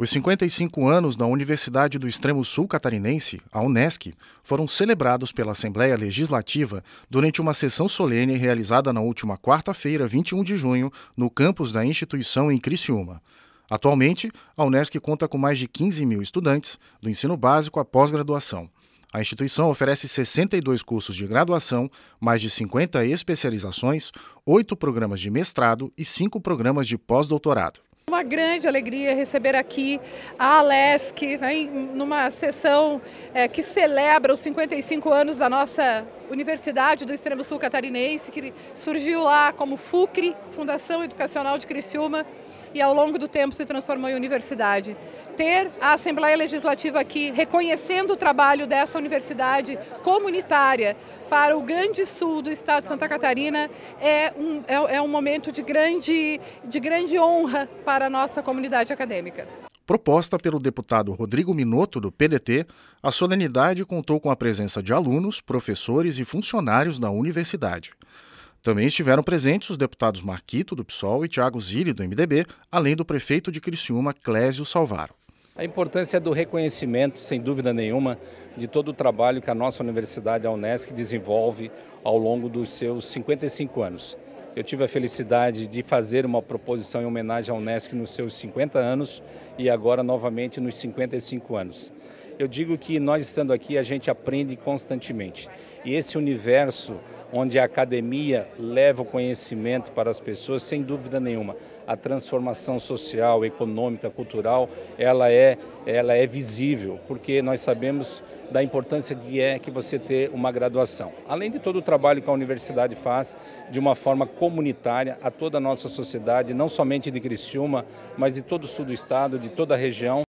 Os 55 anos da Universidade do Extremo Sul Catarinense, a Unesc, foram celebrados pela Assembleia Legislativa durante uma sessão solene realizada na última quarta-feira, 21 de junho, no campus da instituição em Criciúma. Atualmente, a Unesc conta com mais de 15 mil estudantes, do ensino básico à pós-graduação. A instituição oferece 62 cursos de graduação, mais de 50 especializações, 8 programas de mestrado e 5 programas de pós-doutorado uma grande alegria receber aqui a Alesc, né, numa sessão é, que celebra os 55 anos da nossa Universidade do Extremo Sul Catarinense, que surgiu lá como FUCRE, Fundação Educacional de Criciúma e ao longo do tempo se transformou em universidade. Ter a Assembleia Legislativa aqui reconhecendo o trabalho dessa universidade comunitária para o grande sul do estado de Santa Catarina é um, é, é um momento de grande, de grande honra para a nossa comunidade acadêmica. Proposta pelo deputado Rodrigo Minotto, do PDT, a solenidade contou com a presença de alunos, professores e funcionários da universidade. Também estiveram presentes os deputados Marquito, do PSOL, e Tiago Zilli, do MDB, além do prefeito de Criciúma, Clésio Salvaro. A importância do reconhecimento, sem dúvida nenhuma, de todo o trabalho que a nossa universidade, a Unesc, desenvolve ao longo dos seus 55 anos. Eu tive a felicidade de fazer uma proposição em homenagem à Unesc nos seus 50 anos e agora novamente nos 55 anos. Eu digo que nós estando aqui a gente aprende constantemente. E esse universo onde a academia leva o conhecimento para as pessoas, sem dúvida nenhuma, a transformação social, econômica, cultural, ela é, ela é visível, porque nós sabemos da importância que é que você ter uma graduação. Além de todo o trabalho que a universidade faz de uma forma comunitária a toda a nossa sociedade, não somente de Criciúma, mas de todo o sul do estado, de toda a região.